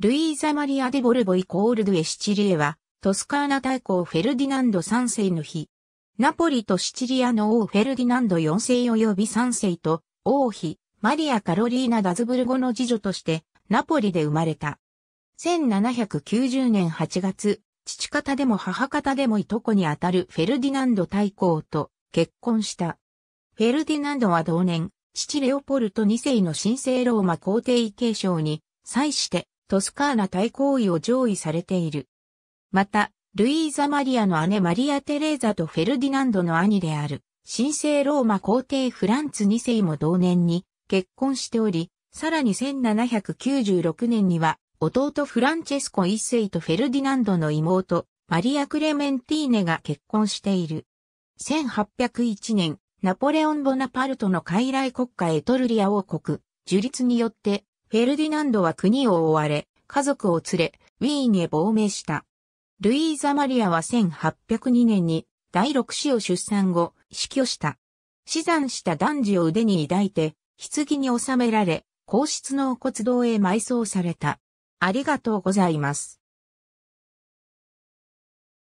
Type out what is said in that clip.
ルイーザ・マリア・デ・ボルボイ・コールドゥエ・シチリエは、トスカーナ大公フェルディナンド3世の日。ナポリとシチリアの王フェルディナンド4世及び3世と、王妃、マリア・カロリーナ・ダズブルゴの次女として、ナポリで生まれた。1790年8月、父方でも母方でもいとこにあたるフェルディナンド大公と結婚した。フェルディナンドは同年、父レオポルト2世の神聖ローマ皇帝位継承に、際して、トスカーナ大公位を上位されている。また、ルイーザ・マリアの姉マリア・テレーザとフェルディナンドの兄である、神聖ローマ皇帝フランツ2世も同年に結婚しており、さらに1796年には、弟フランチェスコ1世とフェルディナンドの妹、マリア・クレメンティーネが結婚している。1801年、ナポレオン・ボナパルトの傀儡国家エトルリア王国、樹立によってフェルディナンドは国を追われ、家族を連れ、ウィーンへ亡命した。ルイーザ・マリアは1802年に第六子を出産後、死去した。死産した男児を腕に抱いて、棺に収められ、皇室の骨堂へ埋葬された。ありがとうございます。